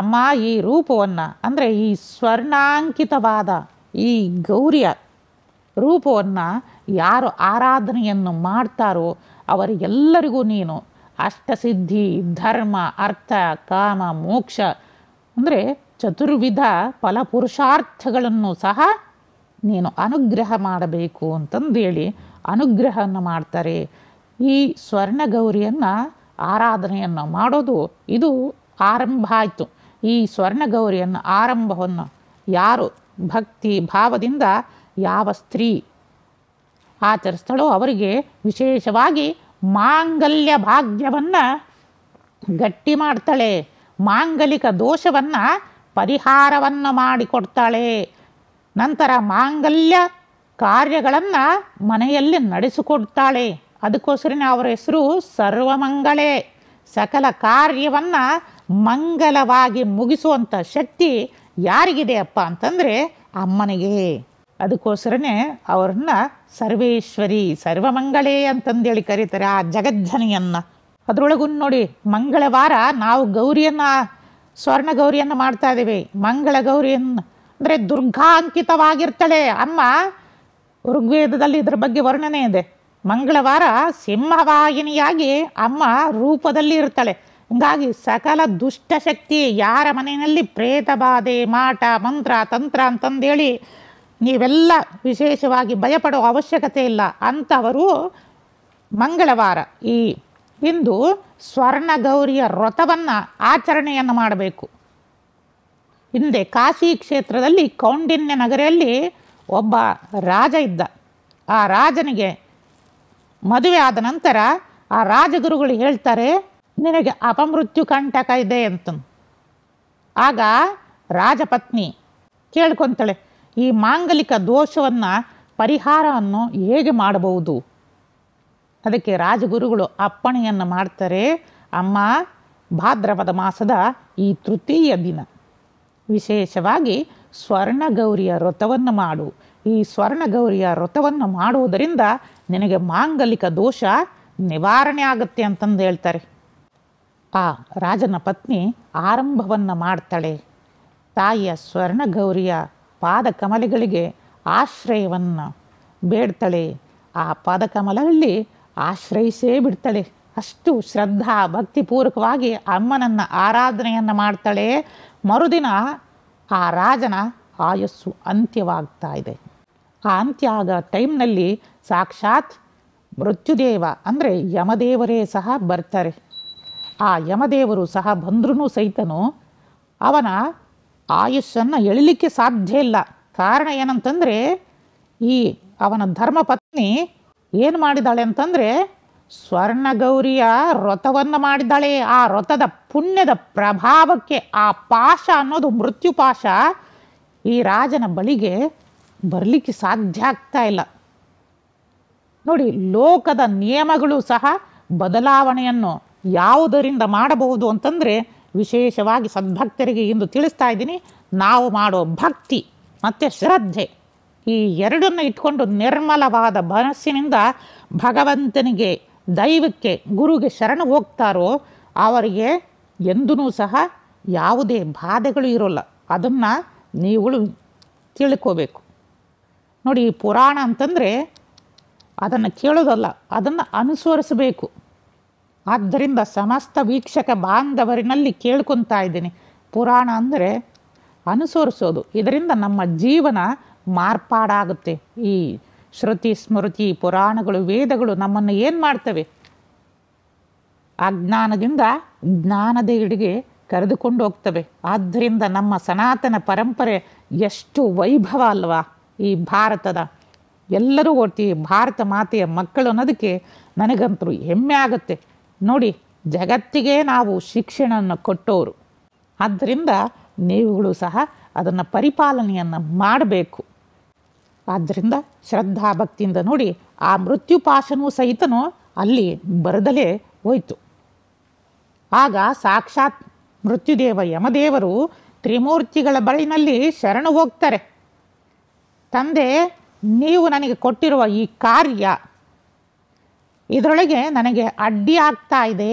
ಅಮ್ಮ ಈ ರೂಪವನ್ನು ಅಂದರೆ ಈ ಸ್ವರ್ಣಾಂಕಿತವಾದ ಈ ಗೌರಿಯ ರೂಪವನ್ನು ಯಾರು ಆರಾಧನೆಯನ್ನು ಮಾಡ್ತಾರೋ ಅವರಿಗೆಲ್ಲರಿಗೂ ನೀನು ಅಷ್ಟಸಿದ್ಧಿ ಧರ್ಮ ಅರ್ಥ ಕಾಮ ಮೋಕ್ಷ ಅಂದರೆ ಚತುರ್ವಿಧ ಫಲ ಪುರುಷಾರ್ಥಗಳನ್ನು ಸಹ ನೀನು ಅನುಗ್ರಹ ಮಾಡಬೇಕು ಅಂತಂದೇಳಿ ಅನುಗ್ರಹವನ್ನು ಮಾಡ್ತಾರೆ ಈ ಗೌರಿಯನ್ನು ಆರಾಧನೆಯನ್ನು ಮಾಡೋದು ಇದು ಆರಂಭ ಆಯಿತು ಈ ಸ್ವರ್ಣಗೌರಿಯನ್ನು ಆರಂಭವನ್ನು ಯಾರು ಭಕ್ತಿ ಭಾವದಿಂದ ಯಾವ ಸ್ತ್ರೀ ಆಚರಿಸ್ತಾಳೋ ಅವರಿಗೆ ವಿಶೇಷವಾಗಿ ಮಾಂಗಲ್ಯ ಭಾಗ್ಯವನ್ನು ಗಟ್ಟಿ ಮಾಡ್ತಾಳೆ ಮಾಂಗಲಿಕ ದೋಷವನ್ನು ಪರಿಹಾರವನ್ನು ಮಾಡಿಕೊಡ್ತಾಳೆ ನಂತರ ಮಾಂಗಲ್ಯ ಕಾರ್ಯಗಳನ್ನು ಮನೆಯಲ್ಲಿ ನಡೆಸಿಕೊಡ್ತಾಳೆ ಅದಕ್ಕೋಸ್ಕರನೇ ಅವರ ಹೆಸರು ಸರ್ವಮಂಗಳೇ ಸಕಲ ಕಾರ್ಯವನ್ನು ಮಂಗಲವಾಗಿ ಮುಗಿಸುವಂಥ ಶಕ್ತಿ ಯಾರಿಗಿದೆ ಅಪ್ಪ ಅಂತಂದರೆ ಅಮ್ಮನಿಗೆ ಅದಕ್ಕೋಸ್ಕರನೇ ಅವ್ರನ್ನ ಸರ್ವೇಶ್ವರಿ ಸರ್ವಮಂಗಳೇ ಅಂತಂದೇಳಿ ಕರೀತಾರೆ ಆ ಜಗಜ್ಜನಿಯನ್ನು ಅದರೊಳಗೂ ನೋಡಿ ಮಂಗಳವಾರ ನಾವು ಗೌರಿಯನ್ನು ಸ್ವರ್ಣ ಗೌರಿಯನ್ನು ಮಾಡ್ತಾ ಇದ್ದೀವಿ ಮಂಗಳ ಗೌರಿಯನ್ನು ಅಂದರೆ ದುರ್ಗಾಂಕಿತವಾಗಿರ್ತಾಳೆ ಅಮ್ಮ ಋಗ್ವೇದದಲ್ಲಿ ಇದ್ರ ಬಗ್ಗೆ ವರ್ಣನೆ ಇದೆ ಮಂಗಳವಾರ ಸಿಂಹವಾಹಿನಿಯಾಗಿ ಅಮ್ಮ ರೂಪದಲ್ಲಿ ಇರ್ತಾಳೆ ಹಂಗಾಗಿ ಸಕಲ ದುಷ್ಟಶಕ್ತಿ ಯಾರ ಮನೆಯಲ್ಲಿ ಪ್ರೇತ ಬಾಧೆ ಮಾಟ ಮಂತ್ರ ತಂತ್ರ ಅಂತಂದೇಳಿ ನೀವೆಲ್ಲ ವಿಶೇಷವಾಗಿ ಭಯಪಡುವ ಅವಶ್ಯಕತೆ ಇಲ್ಲ ಅಂಥವರು ಮಂಗಳವಾರ ಈ ಇಂದು ಗೌರಿಯ ವ್ರತವನ್ನು ಆಚರಣೆಯನ್ನು ಮಾಡಬೇಕು ಹಿಂದೆ ಕಾಶಿ ಕ್ಷೇತ್ರದಲ್ಲಿ ಕೌಂಡಿನ್ಯ ನಗರಿಯಲ್ಲಿ ಒಬ್ಬ ರಾಜ ಇದ್ದ ಆ ರಾಜನಿಗೆ ಮದುವೆ ಆದ ನಂತರ ಆ ರಾಜಗುರುಗಳು ಹೇಳ್ತಾರೆ ನಿನಗೆ ಅಪಮೃತ್ಯು ಕಂಟಕ ಇದೆ ಅಂತ ಆಗ ರಾಜಪತ್ನಿ ಕೇಳ್ಕೊತಾಳೆ ಈ ಮಾಂಗಲಿಕ ದೋಷವನ್ನು ಪರಿಹಾರವನ್ನು ಹೇಗೆ ಮಾಡಬಹುದು ಅದಕ್ಕೆ ರಾಜಗುರುಗಳು ಅಪ್ಪಣೆಯನ್ನು ಮಾಡ್ತಾರೆ ಅಮ್ಮ ಭಾದ್ರಪದ ಮಾಸದ ಈ ತೃತೀಯ ದಿನ ವಿಶೇಷವಾಗಿ ಸ್ವರ್ಣಗೌರಿಯ ವ್ರತವನ್ನು ಮಾಡು ಈ ಸ್ವರ್ಣಗೌರಿಯ ವ್ರತವನ್ನು ಮಾಡುವುದರಿಂದ ನಿನಗೆ ಮಾಂಗಲಿಕ ದೋಷ ನಿವಾರಣೆ ಆಗುತ್ತೆ ಅಂತಂದು ಹೇಳ್ತಾರೆ ಆ ರಾಜನ ಪತ್ನಿ ಆರಂಭವನ್ನು ಮಾಡ್ತಾಳೆ ತಾಯಿಯ ಗೌರಿಯ ಪಾದಕಮಲಗಳಿಗೆ ಆಶ್ರಯವನ್ನು ಬೇಡ್ತಾಳೆ ಆ ಪಾದಕಮಲಲ್ಲಿ ಆಶ್ರಯಿಸೇ ಬಿಡ್ತಾಳೆ ಅಷ್ಟು ಶ್ರದ್ಧಾ ಭಕ್ತಿಪೂರ್ವಕವಾಗಿ ಅಮ್ಮನನ್ನು ಆರಾಧನೆಯನ್ನು ಮಾಡ್ತಾಳೆ ಮರುದಿನ ಆ ರಾಜನ ಆಯಸ್ಸು ಅಂತ್ಯವಾಗ್ತಾ ಇದೆ ಅಂತ್ಯಾಗ ಟೈಮ್ನಲ್ಲಿ ಸಾಕ್ಷಾತ್ ಮೃತ್ಯುದೇವ ಅಂದರೆ ಯಮದೇವರೇ ಸಹ ಬರ್ತಾರೆ ಆ ಯಮದೇವರು ಸಹ ಬಂದ್ರೂ ಸಹಿತನು ಅವನ ಆಯುಷ್ಯನ್ನು ಎಳಿಲಿಕ್ಕೆ ಸಾಧ್ಯ ಇಲ್ಲ ಕಾರಣ ಏನಂತಂದರೆ ಈ ಅವನ ಧರ್ಮಪತ್ನಿ ಏನು ಮಾಡಿದ್ದಾಳೆ ಅಂತಂದರೆ ಸ್ವರ್ಣಗೌರಿಯ ವ್ರತವನ್ನು ಮಾಡಿದ್ದಾಳೆ ಆ ವ್ರತದ ಪುಣ್ಯದ ಪ್ರಭಾವಕ್ಕೆ ಆ ಪಾಶ ಅನ್ನೋದು ಮೃತ್ಯುಪಾಶ ಈ ರಾಜನ ಬಳಿಗೆ ಬರಲಿಕ್ಕೆ ಸಾಧ್ಯ ಆಗ್ತಾ ಇಲ್ಲ ನೋಡಿ ಲೋಕದ ನಿಯಮಗಳು ಸಹ ಬದಲಾವಣೆಯನ್ನು ಯಾವುದರಿಂದ ಮಾಡಬಹುದು ಅಂತಂದರೆ ವಿಶೇಷವಾಗಿ ಸದ್ಭಕ್ತರಿಗೆ ಇಂದು ತಿಳಿಸ್ತಾ ಇದ್ದೀನಿ ನಾವು ಮಾಡೋ ಭಕ್ತಿ ಮತ್ತು ಶ್ರದ್ಧೆ ಈ ಎರಡನ್ನು ಇಟ್ಕೊಂಡು ನಿರ್ಮಲವಾದ ಮನಸ್ಸಿನಿಂದ ಭಗವಂತನಿಗೆ ದೈವಕ್ಕೆ ಗುರುಗೆ ಶರಣ ಹೋಗ್ತಾರೋ ಅವರಿಗೆ ಎಂದೂ ಸಹ ಯಾವುದೇ ಬಾಧೆಗಳು ಇರೋಲ್ಲ ಅದನ್ನು ನೀವುಗಳು ತಿಳ್ಕೋಬೇಕು ನೋಡಿ ಈ ಪುರಾಣ ಅಂತಂದರೆ ಅದನ್ನು ಕೇಳೋದಲ್ಲ ಅದನ್ನು ಅನುಸರಿಸಬೇಕು ಆದ್ದರಿಂದ ಸಮಸ್ತ ವೀಕ್ಷಕ ಬಾಂಧವರಿನಲ್ಲಿ ಕೇಳ್ಕೊತಾ ಇದ್ದೀನಿ ಪುರಾಣ ಅಂದರೆ ಅನುಸರಿಸೋದು ಇದರಿಂದ ನಮ್ಮ ಜೀವನ ಮಾರ್ಪಾಡಾಗುತ್ತೆ ಈ ಶ್ರುತಿ ಸ್ಮೃತಿ ಪುರಾಣಗಳು ವೇದಗಳು ನಮ್ಮನ್ನು ಏನು ಮಾಡ್ತವೆ ಅಜ್ಞಾನದಿಂದ ಜ್ಞಾನದೆಡೆಗೆ ಕರೆದುಕೊಂಡು ಹೋಗ್ತವೆ ಆದ್ದರಿಂದ ನಮ್ಮ ಸನಾತನ ಪರಂಪರೆ ಎಷ್ಟು ವೈಭವ ಅಲ್ವಾ ಈ ಭಾರತದ ಎಲ್ಲರೂ ಈ ಭಾರತ ಮಾತೆಯ ಮಕ್ಕಳು ಅನ್ನೋದಕ್ಕೆ ನನಗಂತೂ ಹೆಮ್ಮೆ ಆಗುತ್ತೆ ನೋಡಿ ಜಗತ್ತಿಗೆ ನಾವು ಶಿಕ್ಷಣವನ್ನು ಕೊಟ್ಟವರು ಆದ್ದರಿಂದ ನೀವುಗಳು ಸಹ ಅದನ್ನು ಪರಿಪಾಲನೆಯನ್ನು ಮಾಡಬೇಕು ಆದ್ದರಿಂದ ಶ್ರದ್ಧಾ ಭಕ್ತಿಯಿಂದ ನೋಡಿ ಆ ಮೃತ್ಯುಪಾಶನೂ ಸಹಿತನೂ ಅಲ್ಲಿ ಬರದಲೇ ಹೋಯಿತು ಆಗ ಸಾಕ್ಷಾತ್ ಮೃತ್ಯುದೇವ ಯಮದೇವರು ತ್ರಿಮೂರ್ತಿಗಳ ಬಳಿನಲ್ಲಿ ಶರಣು ಹೋಗ್ತಾರೆ ತಂದೆ ನೀವು ನನಗೆ ಕೊಟ್ಟಿರುವ ಈ ಕಾರ್ಯ ಇದರೊಳಗೆ ನನಗೆ ಅಡ್ಡಿ ಆಗ್ತಾ ಇದೆ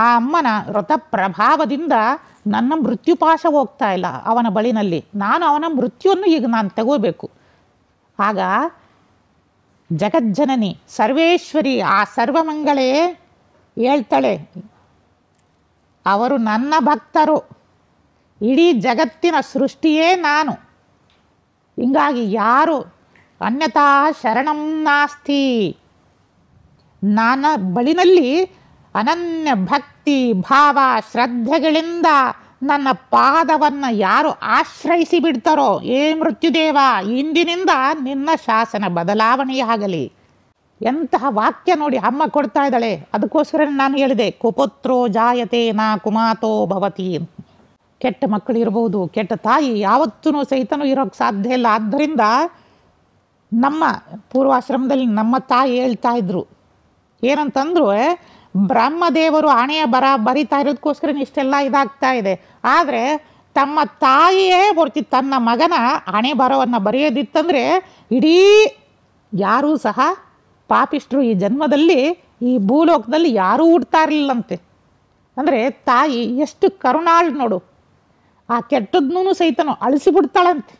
ಆ ಅಮ್ಮನ ವ್ರತ ಪ್ರಭಾವದಿಂದ ನನ್ನ ಮೃತ್ಯುಪಾಶ ಹೋಗ್ತಾ ಇಲ್ಲ ಅವನ ಬಳಿನಲ್ಲಿ ನಾನು ಅವನ ಮೃತ್ಯುವನ್ನು ಈಗ ನಾನು ತಗೋಬೇಕು ಆಗ ಜಗಜ್ಜನನಿ ಸರ್ವೇಶ್ವರಿ ಆ ಸರ್ವಮಂಗಳೇ ಹೇಳ್ತಾಳೆ ಅವರು ನನ್ನ ಭಕ್ತರು ಇಡೀ ಜಗತ್ತಿನ ಸೃಷ್ಟಿಯೇ ನಾನು ಹಿಂಗಾಗಿ ಯಾರು ಅನ್ಯತಾ ಶರಣಂ ನಾಸ್ತಿ ನಾನ ಬಳಿನಲ್ಲಿ ಅನನ್ಯ ಭಕ್ತಿ ಭಾವ ಶ್ರದ್ಧೆಗಳಿಂದ ನನ್ನ ಪಾದವನ್ನು ಯಾರು ಆಶ್ರಯಿಸಿ ಬಿಡ್ತಾರೋ ಏ ಮೃತ್ಯುದೇವ ಇಂದಿನಿಂದ ನಿನ್ನ ಶಾಸನ ಬದಲಾವಣೆಯಾಗಲಿ ಎಂತಹ ವಾಕ್ಯ ನೋಡಿ ಅಮ್ಮ ಕೊಡ್ತಾ ಇದ್ದಾಳೆ ಅದಕ್ಕೋಸ್ಕರ ನಾನು ಹೇಳಿದೆ ಕುಪುತ್ರೋ ಜಾಯತೆ ನಾ ಕುಮಾತೋ ಭವತಿ ಕೆಟ್ಟ ಮಕ್ಕಳು ಇರಬಹುದು ಕೆಟ್ಟ ತಾಯಿ ಯಾವತ್ತೂ ಸಹಿತನೂ ಇರೋಕ್ಕೆ ಸಾಧ್ಯ ಇಲ್ಲ ಆದ್ದರಿಂದ ನಮ್ಮ ಪೂರ್ವಾಶ್ರಮದಲ್ಲಿ ನಮ್ಮ ತಾಯಿ ಹೇಳ್ತಾ ಇದ್ರು ಏನಂತಂದ್ರು ಬ್ರಹ್ಮದೇವರು ಹಣೆಯ ಬರ ಬರಿತಾ ಇರೋದಕ್ಕೋಸ್ಕರ ಇಷ್ಟೆಲ್ಲ ಇದಾಗ್ತಾ ಇದೆ ಆದರೆ ತಮ್ಮ ತಾಯಿಯೇ ಬರ್ತಿ ತನ್ನ ಮಗನ ಹಣೆ ಬರವನ್ನು ಬರೆಯೋದಿತ್ತಂದರೆ ಇಡೀ ಯಾರೂ ಸಹ ಪಾಪಿಷ್ಟ್ರು ಈ ಜನ್ಮದಲ್ಲಿ ಈ ಭೂಲೋಕದಲ್ಲಿ ಯಾರೂ ಹುಡ್ತಾ ಇರಲಿಲ್ಲಂತೆ ಅಂದರೆ ತಾಯಿ ಎಷ್ಟು ಕರುಣಾಳ್ ನೋಡು ಆ ಕೆಟ್ಟದ್ನೂ ಸಹಿತನು ಅಳಿಸಿಬಿಡ್ತಾಳಂತೆ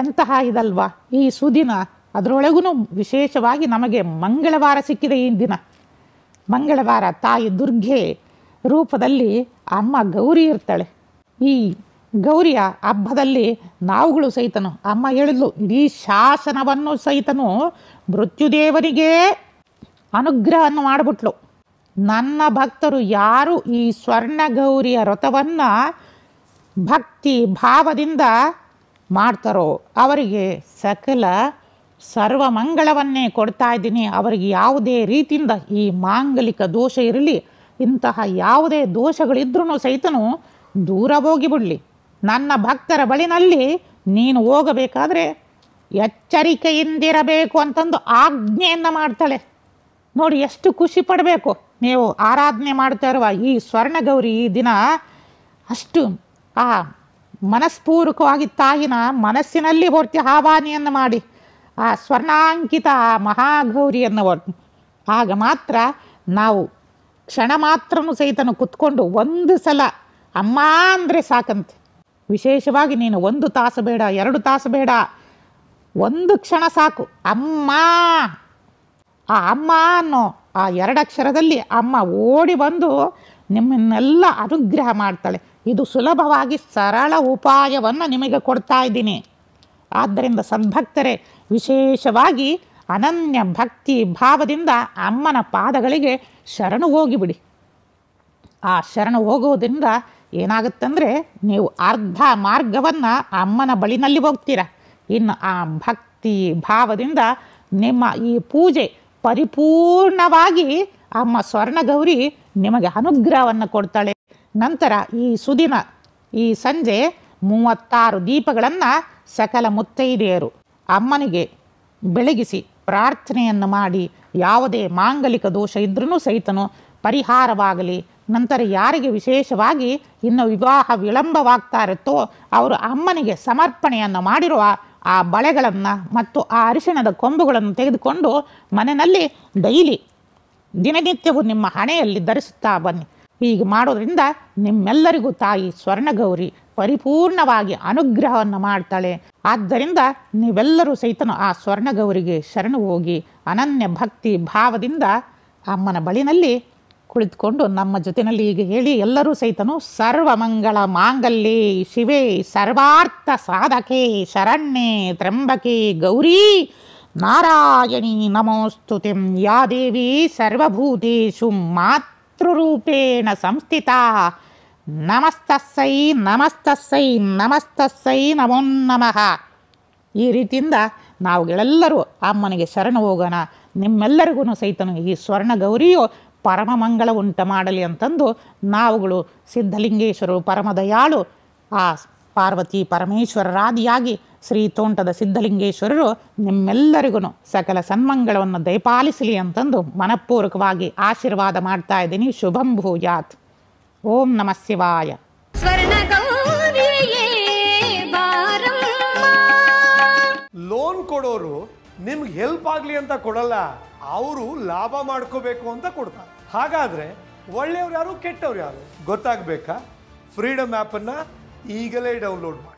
ಎಂತಹ ಇದಲ್ವಾ ಈ ಸುದಿನ ಅದರೊಳಗೂ ವಿಶೇಷವಾಗಿ ನಮಗೆ ಮಂಗಳವಾರ ಸಿಕ್ಕಿದೆ ಈ ದಿನ ಮಂಗಳವಾರ ತಾಯಿ ದುರ್ಗೆ ರೂಪದಲ್ಲಿ ಅಮ್ಮ ಗೌರಿ ಇರ್ತಾಳೆ ಈ ಗೌರಿಯ ಹಬ್ಬದಲ್ಲಿ ನಾವುಗಳು ಸಹಿತನು ಅಮ್ಮ ಹೇಳಿದ್ಲು ಇಡೀ ಶಾಸನವನ್ನು ಸಹಿತನು ಮೃತ್ಯುದೇವನಿಗೆ ಅನುಗ್ರಹವನ್ನು ಮಾಡಿಬಿಟ್ಲು ನನ್ನ ಭಕ್ತರು ಯಾರು ಈ ಸ್ವರ್ಣ ಗೌರಿಯ ವ್ರತವನ್ನು ಭಕ್ತಿ ಭಾವದಿಂದ ಮಾಡ್ತಾರೋ ಅವರಿಗೆ ಸಕಲ ಸರ್ವಮಂಗಳವನ್ನೇ ಕೊಡ್ತಾ ಇದ್ದೀನಿ ಅವರಿಗೆ ಯಾವುದೇ ರೀತಿಯಿಂದ ಈ ಮಾಂಗಲಿಕ ದೋಷ ಇರಲಿ ಇಂತಹ ಯಾವುದೇ ದೋಷಗಳಿದ್ರೂ ಸಹಿತನು ದೂರ ಹೋಗಿಬಿಡಲಿ ನನ್ನ ಭಕ್ತರ ಬಳಿನಲ್ಲಿ ನೀನು ಹೋಗಬೇಕಾದ್ರೆ ಎಚ್ಚರಿಕೆಯಿಂದಿರಬೇಕು ಅಂತಂದು ಆಜ್ಞೆಯನ್ನು ಮಾಡ್ತಾಳೆ ನೋಡಿ ಎಷ್ಟು ಖುಷಿ ಪಡಬೇಕು ನೀವು ಆರಾಧನೆ ಮಾಡ್ತಾ ಇರುವ ಈ ಸ್ವರ್ಣಗೌರಿ ದಿನ ಅಷ್ಟು ಆ ಮನಸ್ಪೂರ್ವಕವಾಗಿ ತಾಯಿನ ಮನಸ್ಸಿನಲ್ಲಿ ಹೊರ್ತಿ ಆಹ್ವಾನಿಯನ್ನು ಮಾಡಿ ಆ ಸ್ವರ್ಣಾಂಕಿತ ಆ ಮಹಾಗೌರಿಯನ್ನು ಆಗ ಮಾತ್ರ ನಾವು ಕ್ಷಣ ಮಾತ್ರನೂ ಸಹಿತನು ಕುತ್ಕೊಂಡು ಒಂದು ಸಲ ಅಮ್ಮ ಅಂದರೆ ಸಾಕಂತೆ ವಿಶೇಷವಾಗಿ ನೀನು ಒಂದು ತಾಸು ಬೇಡ ಎರಡು ತಾಸು ಬೇಡ ಒಂದು ಕ್ಷಣ ಸಾಕು ಅಮ್ಮ ಆ ಅಮ್ಮ ಅನ್ನೋ ಆ ಎರಡಕ್ಷರದಲ್ಲಿ ಅಮ್ಮ ಓಡಿ ಬಂದು ನಿಮ್ಮನ್ನೆಲ್ಲ ಅನುಗ್ರಹ ಮಾಡ್ತಾಳೆ ಇದು ಸುಲಭವಾಗಿ ಸರಳ ಉಪಾಯವನ್ನು ನಿಮಗೆ ಕೊಡ್ತಾ ಇದ್ದೀನಿ ಆದ್ದರಿಂದ ಸದ್ಭಕ್ತರೇ ವಿಶೇಷವಾಗಿ ಅನನ್ಯ ಭಕ್ತಿ ಭಾವದಿಂದ ಅಮ್ಮನ ಪಾದಗಳಿಗೆ ಶರಣು ಹೋಗಿಬಿಡಿ ಆ ಶರಣು ಹೋಗೋದ್ರಿಂದ ಏನಾಗುತ್ತಂದರೆ ನೀವು ಅರ್ಧ ಮಾರ್ಗವನ್ನು ಅಮ್ಮನ ಬಳಿನಲ್ಲಿ ಹೋಗ್ತೀರ ಇನ್ನು ಆ ಭಕ್ತಿ ಭಾವದಿಂದ ನಿಮ್ಮ ಈ ಪೂಜೆ ಪರಿಪೂರ್ಣವಾಗಿ ಅಮ್ಮ ಸ್ವರ್ಣಗೌರಿ ನಿಮಗೆ ಅನುಗ್ರಹವನ್ನು ಕೊಡ್ತಾಳೆ ನಂತರ ಈ ಸುದಿನ ಈ ಸಂಜೆ ಮೂವತ್ತಾರು ದೀಪಗಳನ್ನು ಸಕಲ ಮುತ್ತೈದೆಯರು ಅಮ್ಮನಿಗೆ ಬೆಳಗಿಸಿ ಪ್ರಾರ್ಥನೆಯನ್ನು ಮಾಡಿ ಯಾವುದೇ ಮಾಂಗಲಿಕ ದೋಷ ಇದ್ರೂ ಸಹಿತನು ಪರಿಹಾರವಾಗಲಿ ನಂತರ ಯಾರಿಗೆ ವಿಶೇಷವಾಗಿ ಇನ್ನು ವಿವಾಹ ವಿಳಂಬವಾಗ್ತಾ ಇರುತ್ತೋ ಅವರು ಅಮ್ಮನಿಗೆ ಸಮರ್ಪಣೆಯನ್ನು ಮಾಡಿರುವ ಆ ಬಳೆಗಳನ್ನು ಮತ್ತು ಆ ಅರಿಶಿಣದ ಕೊಂಬುಗಳನ್ನು ತೆಗೆದುಕೊಂಡು ಮನೆಯಲ್ಲಿ ಡೈಲಿ ದಿನನಿತ್ಯವೂ ನಿಮ್ಮ ಹಣೆಯಲ್ಲಿ ಧರಿಸುತ್ತಾ ಬನ್ನಿ ಹೀಗೆ ಮಾಡೋದ್ರಿಂದ ನಿಮ್ಮೆಲ್ಲರಿಗೂ ತಾಯಿ ಸ್ವರ್ಣಗೌರಿ ಪರಿಪೂರ್ಣವಾಗಿ ಅನುಗ್ರಹವನ್ನು ಮಾಡ್ತಾಳೆ ಆದ್ದರಿಂದ ನೀವೆಲ್ಲರೂ ಸಹಿತನು ಆ ಸ್ವರ್ಣಗೌರಿಗೆ ಶರಣು ಹೋಗಿ ಅನನ್ಯ ಭಕ್ತಿ ಭಾವದಿಂದ ಅಮ್ಮನ ಬಳಿನಲ್ಲಿ ಕುಳಿತುಕೊಂಡು ನಮ್ಮ ಜೊತೆಯಲ್ಲಿ ಈಗ ಹೇಳಿ ಎಲ್ಲರೂ ಸಹಿತನು ಸರ್ವಮಂಗಳ ಮಾಂಗಲ್ಯ ಶಿವೇ ಸರ್ವಾರ್ಥ ಸಾಧಕೆ ಶರಣ್ಯೆ ತ್ರಂಬಕೆ ಗೌರಿ ನಾರಾಯಣಿ ನಮೋಸ್ತುತಿಂ ಯಾ ದೇವಿ ಸರ್ವಭೂತೇಶು ಮಾತ್ರ ಕರ್ತೃರೂಪೇಣ ಸಂಸ್ಥಿತ ನಮಸ್ತಸ್ಸೈ ನಮಸ್ತಸ್ಸೈ ನಮಸ್ತಸ್ಸೈ ನಮೋ ನಮಃ ಈ ರೀತಿಯಿಂದ ನಾವುಗಳೆಲ್ಲರೂ ಅಮ್ಮನಿಗೆ ಶರಣ ಹೋಗೋಣ ನಿಮ್ಮೆಲ್ಲರಿಗೂ ಸಹಿತನು ಈ ಸ್ವರ್ಣ ಗೌರಿಯು ಪರಮ ಮಂಗಳ ಉಂಟ ಮಾಡಲಿ ಅಂತಂದು ನಾವುಗಳು ಸಿದ್ಧಲಿಂಗೇಶ್ವರು ಪರಮದಯಾಳು ಆ ಪಾರ್ವತಿ ಪರಮೇಶ್ವರರಾದಿಯಾಗಿ ಶ್ರೀ ತೋಂಟದ ಸಿದ್ಧಲಿಂಗೇಶ್ವರರು ನಿಮ್ಮೆಲ್ಲರಿಗೂ ಸಕಲ ಸನ್ಮಂಗಳವನ್ನು ದಯಪಾಲಿಸಲಿ ಅಂತಂದು ಮನಪೂರ್ವಕವಾಗಿ ಆಶೀರ್ವಾದ ಮಾಡ್ತಾ ಇದ್ದೀನಿ ಶುಭಂ ಭೂಯಾತ್ ಓಂ ನಮಃ ಶಿವಾಯ ಲೋನ್ ಕೊಡೋರು ನಿಮ್ಗೆ ಹೆಲ್ಪ್ ಆಗಲಿ ಅಂತ ಕೊಡಲ್ಲ ಅವರು ಲಾಭ ಮಾಡ್ಕೋಬೇಕು ಅಂತ ಕೊಡ್ತಾರೆ ಹಾಗಾದ್ರೆ ಒಳ್ಳೆಯವ್ರು ಯಾರು ಕೆಟ್ಟವ್ರು ಯಾರು ಗೊತ್ತಾಗಬೇಕಾ ಫ್ರೀಡಮ್ ಆ್ಯಪನ್ನು ಈಗಲೇ ಡೌನ್ಲೋಡ್ ಮಾಡಿ